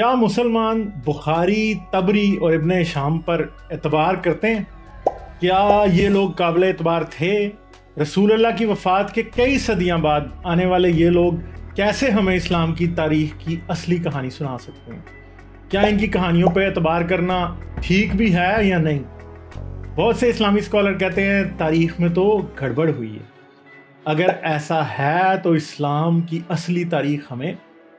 क्या मुसलमान बुखारी तबरी और इबन शाम पर एतबार करते हैं क्या ये लोग काबिल एतबार थे रसूल अल्लाह की वफ़ात के कई सदियाँ बाद आने वाले ये लोग कैसे हमें इस्लाम की तारीख की असली कहानी सुना सकते हैं क्या इनकी कहानियों पर एतबार करना ठीक भी है या नहीं बहुत से इस्लामी स्कॉलर कहते हैं तारीख में तो गड़बड़ हुई है अगर ऐसा है तो इस्लाम की असली तारीख हमें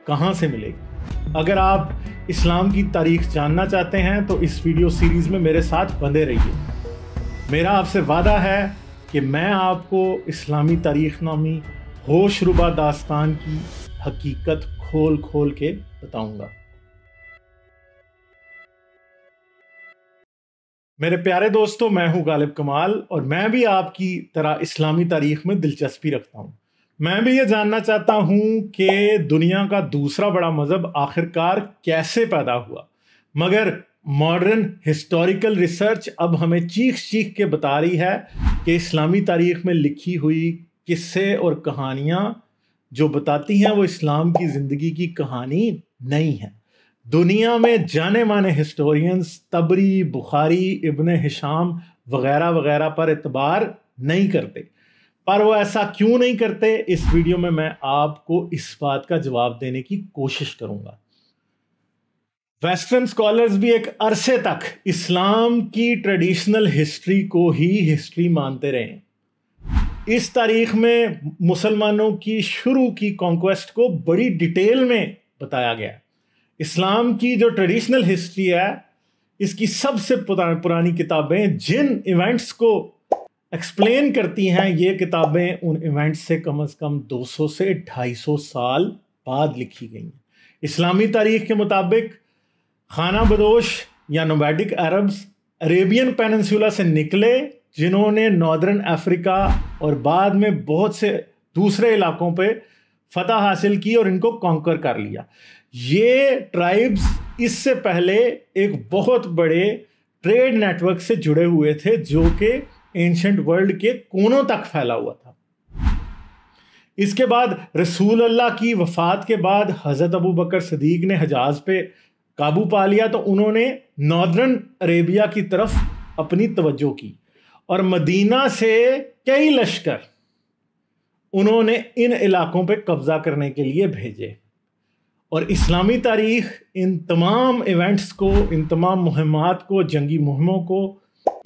कहाँ से मिलेगी अगर आप इस्लाम की तारीख जानना चाहते हैं तो इस वीडियो सीरीज़ में मेरे साथ बंधे रहिए मेरा आपसे वादा है कि मैं आपको इस्लामी तारीख नामी होशरुबा दास्तान की हकीकत खोल खोल के बताऊंगा। मेरे प्यारे दोस्तों मैं हूं गालिब कमाल और मैं भी आपकी तरह इस्लामी तारीख में दिलचस्पी रखता हूं मैं भी ये जानना चाहता हूँ कि दुनिया का दूसरा बड़ा मज़हब आखिरकार कैसे पैदा हुआ मगर मॉडर्न हिस्टोरिकल रिसर्च अब हमें चीख चीख के बता रही है कि इस्लामी तारीख में लिखी हुई किस्से और कहानियाँ जो बताती हैं वो इस्लाम की ज़िंदगी की कहानी नहीं है दुनिया में जाने माने historians Tabari Bukhari Ibn Hisham वगैरह वगैरह पर एतबार नहीं करते पर वो ऐसा क्यों नहीं करते इस वीडियो में मैं आपको इस बात का जवाब देने की कोशिश करूंगा वेस्टर्न स्कॉलर्स भी एक अरसे तक इस्लाम की ट्रेडिशनल हिस्ट्री को ही हिस्ट्री मानते रहे इस तारीख में मुसलमानों की शुरू की कॉन्क्वेस्ट को बड़ी डिटेल में बताया गया इस्लाम की जो ट्रेडिशनल हिस्ट्री है इसकी सबसे पुरानी किताबें जिन इवेंट्स को एक्सप्लेन करती हैं ये किताबें उन इवेंट्स से कम अज़ कम 200 से 250 साल बाद लिखी गई हैं इस्लामी तारीख के मुताबिक खाना बदोश या नोबैडिक अरब्स अरेबियन पेनसुला से निकले जिन्होंने नॉर्दर्न अफ्रीका और बाद में बहुत से दूसरे इलाकों पे फतह हासिल की और इनको कॉन्कर कर लिया ये ट्राइब्स इससे पहले एक बहुत बड़े ट्रेड नेटवर्क से जुड़े हुए थे जो कि एंशंट वर्ल्ड के कोनों तक फैला हुआ था इसके बाद रसूल अल्लाह की वफ़ात के बाद हज़रत अबू बकर सदीक ने हजाज पे काबू पा लिया तो उन्होंने नॉर्दर्न अरेबिया की तरफ अपनी तवज्जो की और मदीना से कई लश्कर उन्होंने इन इलाकों पे कब्ज़ा करने के लिए भेजे और इस्लामी तारीख इन तमाम इवेंट्स को इन तमाम मुहिमात को जंगी मुहिमों को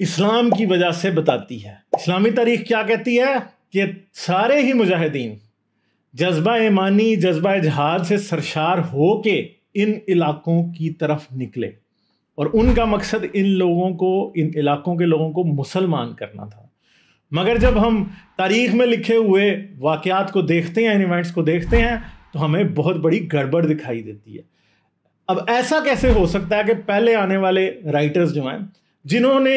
इस्लाम की वजह से बताती है इस्लामी तारीख क्या कहती है कि सारे ही मुजाहिदीन जज्बा ईमानी जज्बा जहाद से सरशार हो के इन इलाकों की तरफ निकले और उनका मकसद इन लोगों को इन इलाकों के लोगों को मुसलमान करना था मगर जब हम तारीख में लिखे हुए वाक़ात को देखते हैं इन इवेंट्स को देखते हैं तो हमें बहुत बड़ी गड़बड़ दिखाई देती है अब ऐसा कैसे हो सकता है कि पहले आने वाले राइटर्स जो हैं जिन्होंने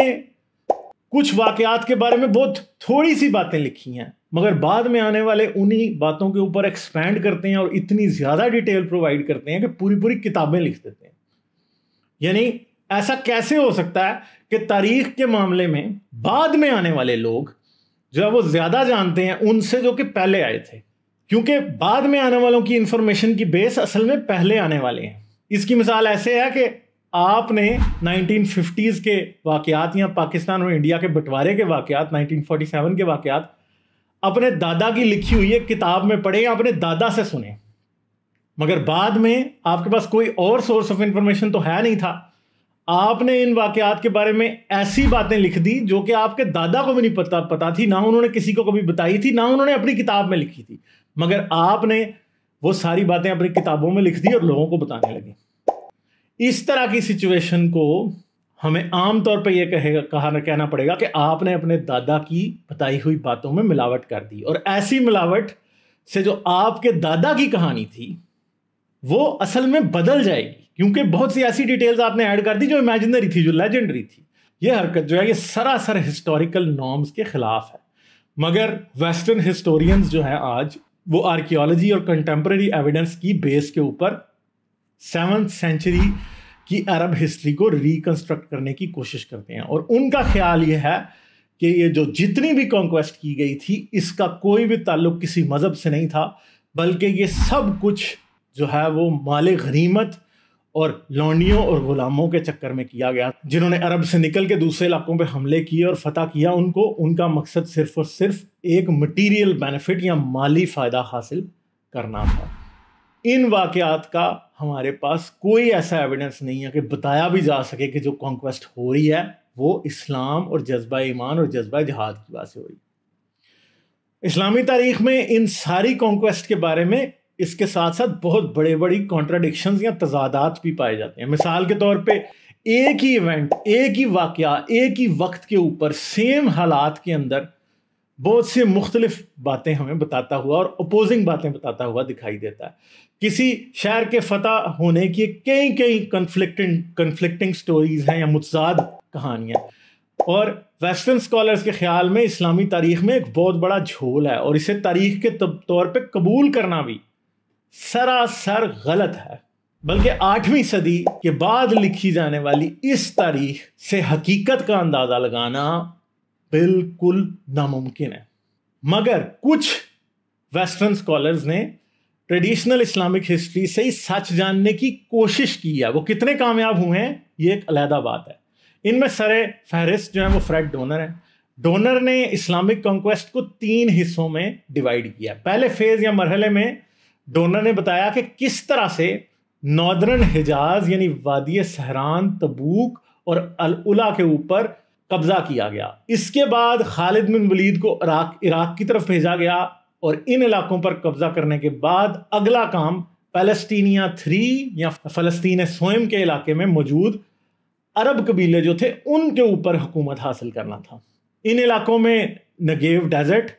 कुछ वाकयात के बारे में बहुत थोड़ी सी बातें लिखी हैं मगर बाद में आने वाले उन्हीं बातों के ऊपर एक्सपैंड करते हैं और इतनी ज़्यादा डिटेल प्रोवाइड करते हैं कि पूरी पूरी किताबें लिख देते हैं यानी ऐसा कैसे हो सकता है कि तारीख के मामले में बाद में आने वाले लोग जो है वो ज़्यादा जानते हैं उनसे जो कि पहले आए थे क्योंकि बाद में आने वालों की इन्फॉर्मेशन की बेस असल में पहले आने वाले हैं इसकी मिसाल ऐसे है कि आपने 1950s के वाक़ात या पाकिस्तान और इंडिया के बंटवारे के वाक़ात 1947 के वाक़ात अपने दादा की लिखी हुई एक किताब में पढ़े या अपने दादा से सुने मगर बाद में आपके पास कोई और सोर्स ऑफ इंफॉर्मेशन तो है नहीं था आपने इन वाक़ात के बारे में ऐसी बातें लिख दी जो कि आपके दादा को भी नहीं पता पता थी ना उन्होंने किसी को कभी बताई थी ना उन्होंने अपनी किताब में लिखी थी मगर आपने वो सारी बातें अपनी किताबों में लिख दी और लोगों को बताने लगी इस तरह की सिचुएशन को हमें आमतौर पर यह कहेगा कहा कहना पड़ेगा कि आपने अपने दादा की बताई हुई बातों में मिलावट कर दी और ऐसी मिलावट से जो आपके दादा की कहानी थी वो असल में बदल जाएगी क्योंकि बहुत सी ऐसी डिटेल्स आपने ऐड कर दी जो इमेजिनरी थी जो लेजेंडरी थी ये हरकत जो है ये सरासर हिस्टोरिकल नॉर्म्स के खिलाफ है मगर वेस्टर्न हिस्टोरियंस जो है आज वो आर्कियोलॉजी और कंटेम्प्रेरी एविडेंस की बेस के ऊपर सेवन्थ सेंचुरी की अरब हिस्ट्री को रिकंस्ट्रक्ट करने की कोशिश करते हैं और उनका ख्याल ये है कि ये जो जितनी भी कॉन्क्वेस्ट की गई थी इसका कोई भी ताल्लुक किसी मज़हब से नहीं था बल्कि ये सब कुछ जो है वो माल गनीमत और लौंडियों और ग़ुलामों के चक्कर में किया गया जिन्होंने अरब से निकल के दूसरे इलाकों पर हमले किए और फतह किया उनको उनका मकसद सिर्फ और सिर्फ एक मटीरियल बेनिफिट या माली फ़ायदा हासिल करना था इन वाक़ात का हमारे पास कोई ऐसा एविडेंस नहीं है कि बताया भी जा सके कि जो कॉन्क्वेस्ट हो रही है वो इस्लाम और जज्बा ईमान और जज्बा जहाद की वजह से हो रही इस्लामी तारीख में इन सारी कॉन्क्वेस्ट के बारे में इसके साथ साथ बहुत बड़े बड़ी कॉन्ट्राडिक्शन या तजादात भी पाए जाते हैं मिसाल के तौर पर एक ही इवेंट एक ही वाक़ एक ही वक्त के ऊपर सेम हालात के अंदर बहुत सी मुख्तलिफ बातें हमें बताता हुआ और अपोजिंग बातें बताता हुआ दिखाई देता है किसी शहर के फतह होने की कई कई कन्फ्लिक्टिंग कन्फ्लिक्टिंग स्टोरीज हैं या मुतजाद कहानियाँ और वेस्टर्न स्कॉलर्स के ख्याल में इस्लामी तारीख में एक बहुत बड़ा झोल है और इसे तारीख के तौर पर कबूल करना भी सरासर गलत है बल्कि आठवीं सदी के बाद लिखी जाने वाली इस तारीख से हकीकत का अंदाज़ा लगाना बिल्कुल नामुमकिन है मगर कुछ वेस्टर्न स्कॉलर्स ने ट्रेडिशनल इस्लामिक हिस्ट्री से ही सच जानने की कोशिश की है वो कितने कामयाब हुए हैं ये एक अलहदा बात है इनमें सरे फहरिस्त जो है वो फ्रेड डोनर है डोनर ने इस्लामिक कॉन्क्वेस्ट को तीन हिस्सों में डिवाइड किया पहले फेज़ या मरहले में डोनर ने बताया कि किस तरह से नॉर्दर्न हिजाज यानी वादी सहरान तबूक और अलउला के ऊपर कब्ज़ा किया गया इसके बाद खालिद बिन वलीद को इराक इराक की तरफ भेजा गया और इन इलाकों पर कब्ज़ा करने के बाद अगला काम पैलेस्टीनिया थ्री या फ़लस्तीन स्वयं के इलाके में मौजूद अरब कबीले जो थे उनके ऊपर हुकूमत हासिल करना था इन इलाकों में नगेव डेजर्ट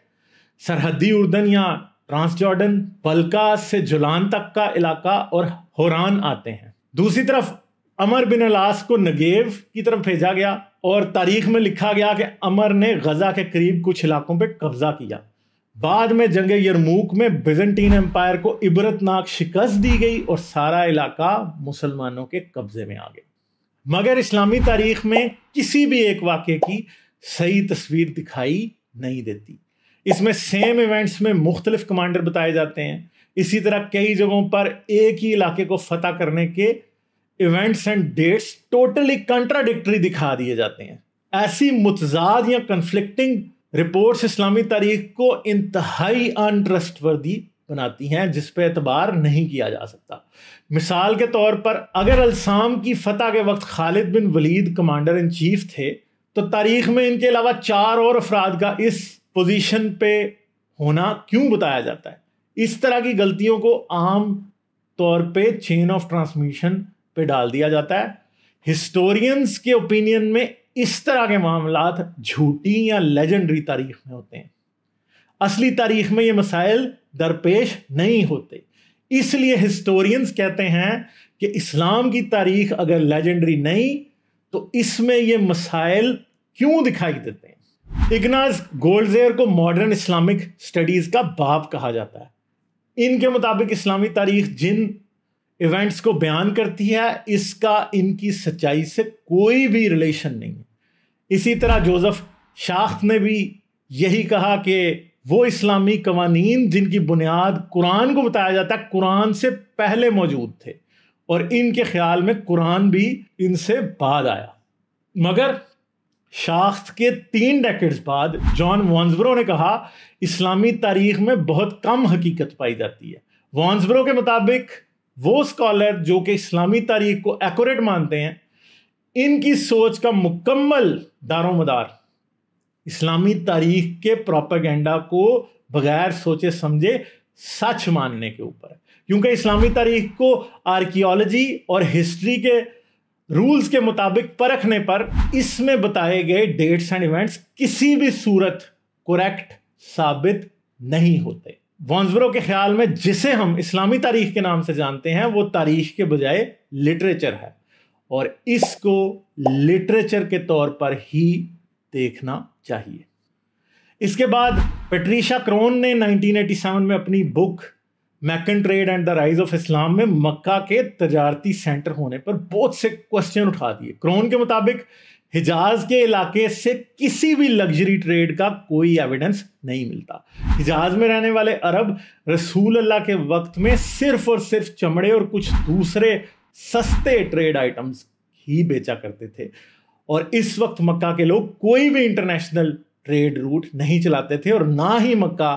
सरहदी उर्दन या ट्रांसजॉर्डन बल्का से जुलान तक का इलाका और होरान आते हैं दूसरी तरफ अमर बिन अलास को नगेव की तरफ भेजा गया और तारीख में लिखा गया कि अमर ने गजा के करीब कुछ इलाकों पर कब्जा किया बाद में जंग यरमूक में बिजेंटीन एम्पायर को इबरतनाक शिकस्त दी गई और सारा इलाका मुसलमानों के कब्जे में आ गया मगर इस्लामी तारीख में किसी भी एक वाक्य की सही तस्वीर दिखाई नहीं देती इसमें सेम इवेंट्स में मुख्तलिफ कमांडर बताए जाते हैं इसी तरह कई जगहों पर एक ही इलाके को फतह करने के events and dates totally contradictory दिखा दिए जाते हैं ऐसी मुतजाद या कन्फ्लिक्टिंग रिपोर्ट्स इस्लामी तारीख को इंतहाई अनट्रस्टवर्दी बनाती हैं जिस पर एतबार नहीं किया जा सकता मिसाल के तौर पर अगर अलसाम की फतह के वक्त Khalid bin Walid commander in chief थे तो तारीख में इनके अलावा चार और अफराद का इस पोजीशन पे होना क्यों बताया जाता है इस तरह की गलतियों को आम तौर पे चेन ऑफ ट्रांसमिशन पे डाल दिया जाता है हिस्टोरियंस के ओपिनियन में इस तरह के मामला झूठी या लेजेंडरी तारीख में होते हैं असली तारीख में ये मसाइल दरपेश नहीं होते इसलिए हिस्टोरियंस कहते हैं कि इस्लाम की तारीख अगर लेजेंडरी नहीं तो इसमें ये मसाइल क्यों दिखाई देते हैं इग्नाज गोल्डेयर को मॉडर्न इस्लामिक स्टडीज़ का बाप कहा जाता है इनके मुताबिक इस्लामी तारीख जिन इवेंट्स को बयान करती है इसका इनकी सच्चाई से कोई भी रिलेशन नहीं है इसी तरह जोसेफ शाख्त ने भी यही कहा कि वो इस्लामी कवानी जिनकी बुनियाद कुरान को बताया जाता है कुरान से पहले मौजूद थे और इनके ख्याल में कुरान भी इनसे बाद आया मगर शाख्त के तीन डेकेड्स बाद जॉन वॉन्सब्रो ने कहा इस्लामी तारीख में बहुत कम हकीकत पाई जाती है वॉन्सब्रो के मुताबिक वो स्कॉलर जो कि इस्लामी तारीख को एक्यूरेट मानते हैं इनकी सोच का मुकम्मल दारोमदार इस्लामी तारीख के प्रोपागेंडा को बगैर सोचे समझे सच मानने के ऊपर क्योंकि इस्लामी तारीख को आर्कियोलॉजी और हिस्ट्री के रूल्स के मुताबिक परखने पर इसमें बताए गए डेट्स एंड इवेंट्स किसी भी सूरत करेक्ट साबित नहीं होते वॉन्सबरो के ख्याल में जिसे हम इस्लामी तारीख के नाम से जानते हैं वो तारीख के बजाय लिटरेचर है और इसको लिटरेचर के तौर पर ही देखना चाहिए इसके बाद पेट्रीशा क्रोन ने 1987 में अपनी book Meccan Trade and the Rise of Islam में मक्का के तजारती सेंटर होने पर बहुत से क्वेश्चन उठा दिए क्रोन के मुताबिक हिजाज के इलाके से किसी भी लग्जरी ट्रेड का कोई एविडेंस नहीं मिलता हिजाज में रहने वाले अरब रसूल अल्लाह के वक्त में सिर्फ और सिर्फ चमड़े और कुछ दूसरे सस्ते ट्रेड आइटम्स ही बेचा करते थे और इस वक्त मक्का के लोग कोई भी इंटरनेशनल ट्रेड रूट नहीं चलाते थे और ना ही मक्का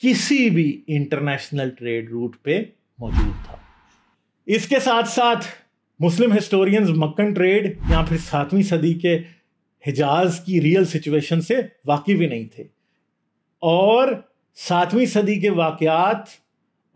किसी भी इंटरनेशनल ट्रेड रूट पे मौजूद था इसके साथ साथ मुस्लिम हिस्टोरियंस मक्कन ट्रेड या फिर सातवीं सदी के हिजाज की रियल सिचुएशन से वाकई भी नहीं थे और सातवीं सदी के वाकयात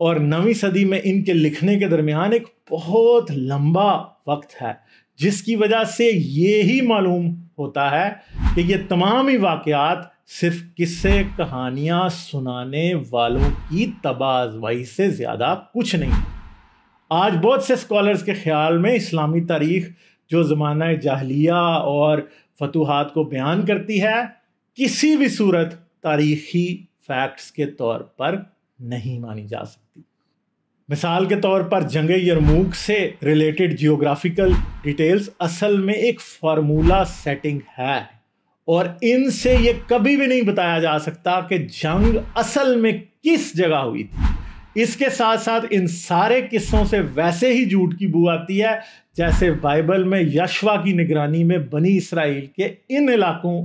और नवीं सदी में इनके लिखने के दरमियान एक बहुत लंबा वक्त है जिसकी वजह से ये ही मालूम होता है कि ये तमाम ही वाकयात सिर्फ किस्से कहानियाँ सुनाने वालों की तबाजवाही से ज़्यादा कुछ नहीं आज बहुत से स्कॉलर्स के ख्याल में इस्लामी तारीख जो ज़माना जाहलिया और फतूहत को बयान करती है किसी भी सूरत तारीखी फैक्ट्स के तौर पर नहीं मानी जा सकती मिसाल के तौर पर जंग यरमूक से रिलेटेड जियोग्राफिकल डिटेल्स असल में एक फार्मूला सेटिंग है और इनसे ये कभी भी नहीं बताया जा सकता कि जंग असल में किस जगह हुई थी इसके साथ साथ इन सारे किस्सों से वैसे ही झूठ की बू आती है जैसे बाइबल में यशवा की निगरानी में बनी इसराइल के इन इलाकों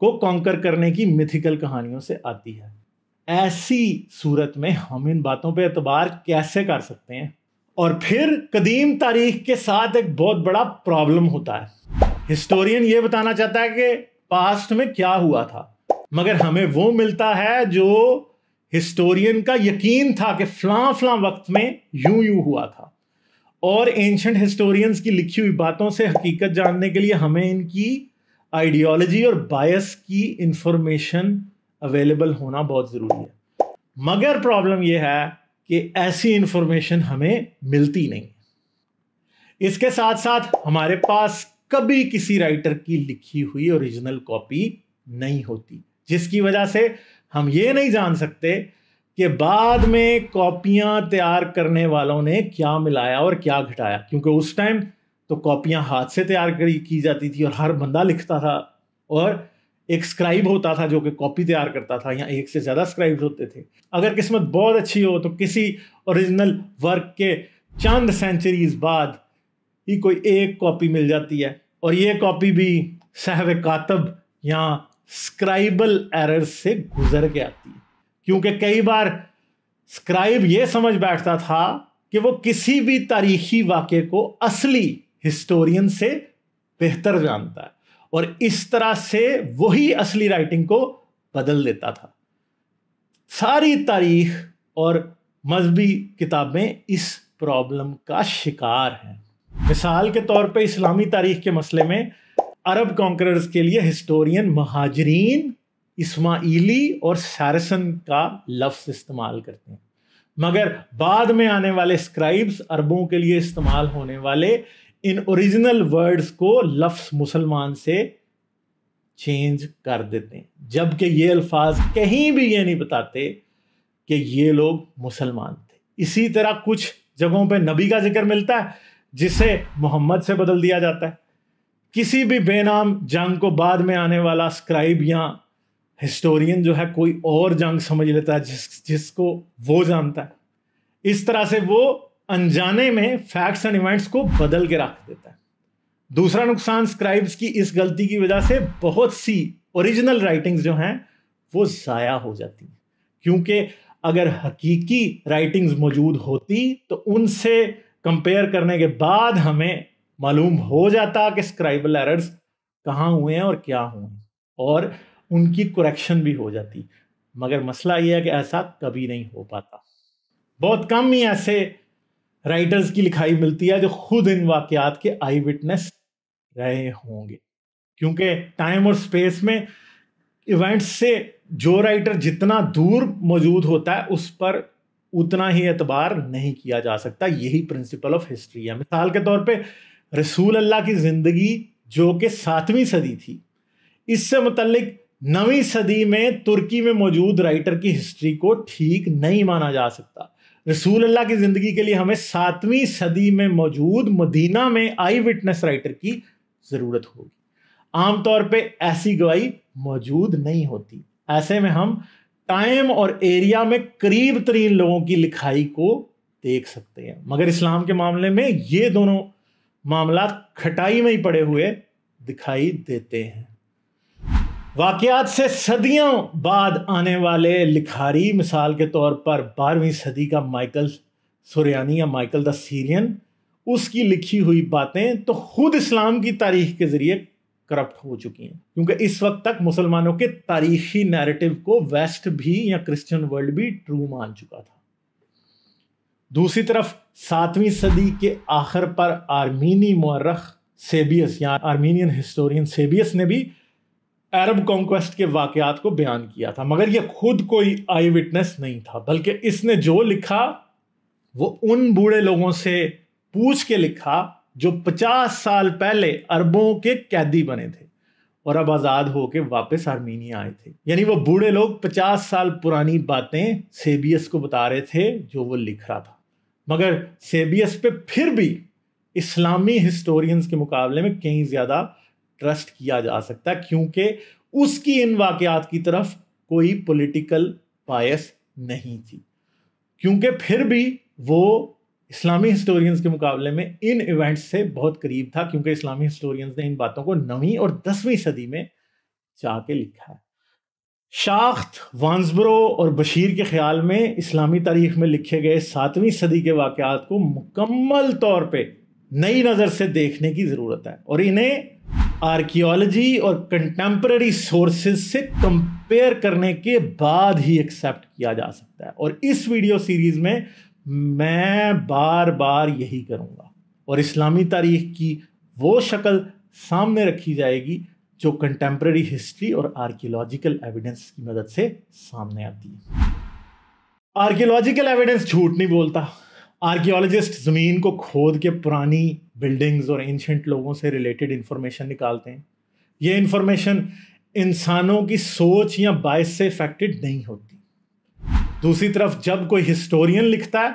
को कॉन्कर करने की मिथिकल कहानियों से आती है ऐसी सूरत में हम इन बातों पे एतबार कैसे कर सकते हैं और फिर कदीम तारीख के साथ एक बहुत बड़ा प्रॉब्लम होता है हिस्टोरियन ये बताना चाहता है कि पास्ट में क्या हुआ था मगर हमें वो मिलता है जो हिस्टोरियन का यकीन था कि फ्लां फ्लां वक्त में यूं यूं हुआ था और एंशंट हिस्टोरियंस की लिखी हुई बातों से हकीकत जानने के लिए हमें इनकी आइडियोलॉजी और बायस की इंफॉर्मेशन अवेलेबल होना बहुत ज़रूरी है मगर प्रॉब्लम यह है कि ऐसी इंफॉर्मेशन हमें मिलती नहीं इसके साथ साथ हमारे पास कभी किसी राइटर की लिखी हुई ओरिजिनल कॉपी नहीं होती जिसकी वजह से हम ये नहीं जान सकते कि बाद में कॉपियाँ तैयार करने वालों ने क्या मिलाया और क्या घटाया क्योंकि उस टाइम तो कॉपियां हाथ से तैयार करी की जाती थी और हर बंदा लिखता था और एक स्क्राइब होता था जो कि कॉपी तैयार करता था या एक से ज़्यादा स्क्राइब होते थे अगर किस्मत बहुत अच्छी हो तो किसी ओरिजिनल वर्क के चंद सेंचुरीज बाद ही कोई एक कॉपी मिल जाती है और ये कॉपी भी सहव कातब या स्क्राइबल एरर से गुजर के आती है क्योंकि कई बार स्क्राइब ये समझ बैठता था कि वो किसी भी तारीखी वाक्य को असली हिस्टोरियन से बेहतर जानता है और इस तरह से वही असली राइटिंग को बदल देता था सारी तारीख और मजहबी किताबें इस प्रॉब्लम का शिकार हैं मिसाल के तौर पे इस्लामी तारीख के मसले में अरब कॉन्करर्स के लिए हिस्टोरियन महाजरीन इस्माइली और सारसन का लफ्ज़ इस्तेमाल करते हैं मगर बाद में आने वाले स्क्राइब्स अरबों के लिए इस्तेमाल होने वाले इन ओरिजिनल वर्ड्स को लफ्स मुसलमान से चेंज कर देते हैं जबकि ये अल्फाज कहीं भी ये नहीं बताते कि ये लोग मुसलमान थे इसी तरह कुछ जगहों पे नबी का जिक्र मिलता है जिसे मोहम्मद से बदल दिया जाता है किसी भी बेनाम जंग को बाद में आने वाला स्क्राइब या हिस्टोरियन जो है कोई और जंग समझ लेता है जिस जिसको वो जानता है इस तरह से वो अनजाने में फैक्ट्स एंड इवेंट्स को बदल के रख देता है दूसरा नुकसान स्क्राइब्स की इस गलती की वजह से बहुत सी ओरिजिनल राइटिंग्स जो हैं वो ज़ाया हो जाती हैं क्योंकि अगर हकीकी राइटिंग्स मौजूद होती तो उनसे कंपेयर करने के बाद हमें मालूम हो जाता कि स्क्राइबल एरर्स कहाँ हुए हैं और क्या हुए हैं और उनकी करेक्शन भी हो जाती मगर मसला यह है कि ऐसा कभी नहीं हो पाता बहुत कम ही ऐसे राइटर्स की लिखाई मिलती है जो खुद इन वाक़ात के आई विटनेस रहे होंगे क्योंकि टाइम और स्पेस में इवेंट्स से जो राइटर जितना दूर मौजूद होता है उस पर उतना ही एतबार नहीं किया जा सकता यही प्रिंसिपल ऑफ हिस्ट्री है मिसाल के तौर पे रसूल अल्लाह की ज़िंदगी जो कि सातवीं सदी थी इससे मतलब नवीं सदी में तुर्की में मौजूद राइटर की हिस्ट्री को ठीक नहीं माना जा सकता रसूल अल्लाह की ज़िंदगी के लिए हमें सातवीं सदी में मौजूद मदीना में आई विटनेस राइटर की ज़रूरत होगी आमतौर पे ऐसी गवाही मौजूद नहीं होती ऐसे में हम टाइम और एरिया में करीब तरीन लोगों की लिखाई को देख सकते हैं मगर इस्लाम के मामले में ये दोनों मामला खटाई में ही पड़े हुए दिखाई देते हैं वाकयात से सदियों बाद आने वाले लिखारी मिसाल के तौर पर बारहवीं सदी का माइकल सुरयानी या माइकल द सीरियन उसकी लिखी हुई बातें तो खुद इस्लाम की तारीख के ज़रिए करप्ट हो चुकी हैं क्योंकि इस वक्त तक मुसलमानों के तारीखी नैरेटिव को वेस्ट भी या क्रिश्चियन वर्ल्ड भी ट्रू मान चुका था दूसरी तरफ सातवीं सदी के आखिर पर आर्मीनी मर्रख सेबियस या आर्मीनियन हिस्टोरियन सेबियस ने भी अरब कॉन्क्वेस्ट के वाकयात को बयान किया था मगर यह खुद कोई आई विटनेस नहीं था बल्कि इसने जो लिखा वो उन बूढ़े लोगों से पूछ के लिखा जो 50 साल पहले अरबों के कैदी बने थे और अब आज़ाद होकर वापस आर्मीनिया आए थे यानी वो बूढ़े लोग 50 साल पुरानी बातें सेबियस को बता रहे थे जो वो लिख रहा था मगर सेबियस पे फिर भी इस्लामी हिस्टोरियंस के मुकाबले में कहीं ज़्यादा ट्रस्ट किया जा सकता है क्योंकि उसकी इन वाकयात की तरफ कोई पॉलिटिकल पायस नहीं थी क्योंकि फिर भी वो इस्लामी हिस्टोरियंस के मुकाबले में इन इवेंट्स से बहुत करीब था क्योंकि इस्लामी हिस्टोरियंस ने इन बातों को नवीं और दसवीं सदी में जाके के लिखा है शाख्त वांसब्रो और बशीर के ख्याल में इस्लामी तारीख में लिखे गए सातवीं सदी के वाक़ात को मुकम्मल तौर पे नई नज़र से देखने की ज़रूरत है और इन्हें आर्कियोलॉजी और कंटेम्प्रेरी सोर्सेज से कंपेयर करने के बाद ही एक्सेप्ट किया जा सकता है और इस वीडियो सीरीज़ में मैं बार बार यही करूँगा और इस्लामी तारीख की वो शक्ल सामने रखी जाएगी जो कंटेम्प्रेरी हिस्ट्री और आर्कियोलॉजिकल एविडेंस की मदद से सामने आती है आर्कियोलॉजिकल एविडेंस झूठ नहीं बोलता आर्कियोलॉजिस्ट ज़मीन को खोद के पुरानी बिल्डिंग्स और एंशंट लोगों से रिलेटेड इंफॉर्मेशन निकालते हैं ये इंफॉर्मेशन इंसानों की सोच या बायस से इफेक्टेड नहीं होती दूसरी तरफ जब कोई हिस्टोरियन लिखता है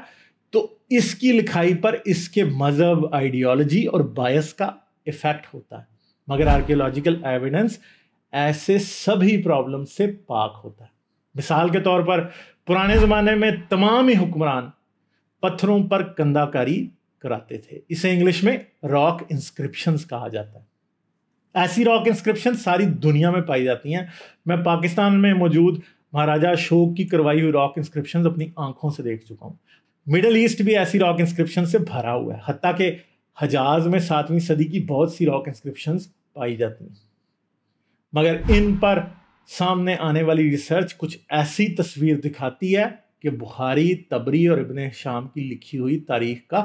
तो इसकी लिखाई पर इसके मज़हब आइडियोलॉजी और बायस का इफ़ेक्ट होता है मगर आर्कियोलॉजिकल एविडेंस ऐसे सभी प्रॉब्लम से पाक होता है मिसाल के तौर पर पुराने ज़माने में तमाम ही हुक्मरान पत्थरों पर कंदाकारी कराते थे इसे इंग्लिश में रॉक इंस्क्रिप्शन कहा जाता है ऐसी रॉक इंस्क्रिप्शन सारी दुनिया में पाई जाती हैं मैं पाकिस्तान में मौजूद महाराजा अशोक की करवाई हुई रॉक इंस्क्रिप्शन अपनी आंखों से देख चुका हूँ मिडल ईस्ट भी ऐसी रॉक इंस्क्रिप्शन से भरा हुआ है हती के हजाज में सातवीं सदी की बहुत सी रॉक इंस्क्रिप्शंस पाई जाती हैं मगर इन पर सामने आने वाली रिसर्च कुछ ऐसी तस्वीर दिखाती है कि बुखारी तबरी और इबन शाम की लिखी हुई तारीख का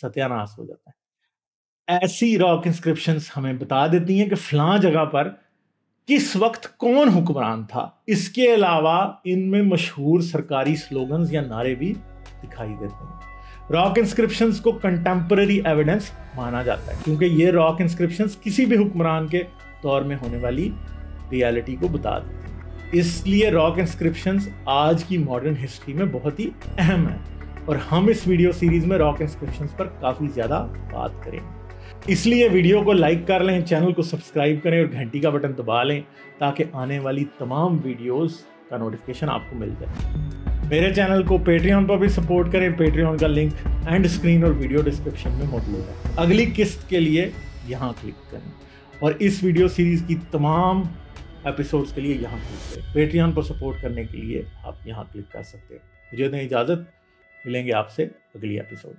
सत्यानाश हो जाता है ऐसी रॉक इंस्क्रिप्शंस हमें बता देती हैं कि फलां जगह पर किस वक्त कौन हुक्मरान था इसके अलावा इनमें मशहूर सरकारी स्लोगन्स या नारे भी दिखाई देते हैं रॉक इंस्क्रिप्शन को कंटेम्प्रेरी एविडेंस माना जाता है क्योंकि ये रॉक इंस्क्रिप्शन किसी भी हुक्मरान के दौर में होने वाली रियलिटी को बता देते इसलिए रॉक इंस्क्रिप्शन आज की मॉडर्न हिस्ट्री में बहुत ही अहम है और हम इस वीडियो सीरीज़ में रॉक इंस्क्रिप्शन पर काफ़ी ज़्यादा बात करेंगे इसलिए वीडियो को लाइक कर लें चैनल को सब्सक्राइब करें और घंटी का बटन दबा लें ताकि आने वाली तमाम वीडियोस का नोटिफिकेशन आपको मिल जाए मेरे चैनल को पेट्रियन पर भी सपोर्ट करें पेट्रियन का लिंक एंड स्क्रीन और वीडियो डिस्क्रिप्शन में मौजूद है अगली किस्त के लिए यहाँ क्लिक करें और इस वीडियो सीरीज़ की तमाम एपिसोड्स के लिए यहाँ क्लिक करें पेट्रियन पर सपोर्ट करने के लिए आप यहाँ क्लिक कर सकते हैं मुझे इजाज़त मिलेंगे आपसे अगली एपिसोड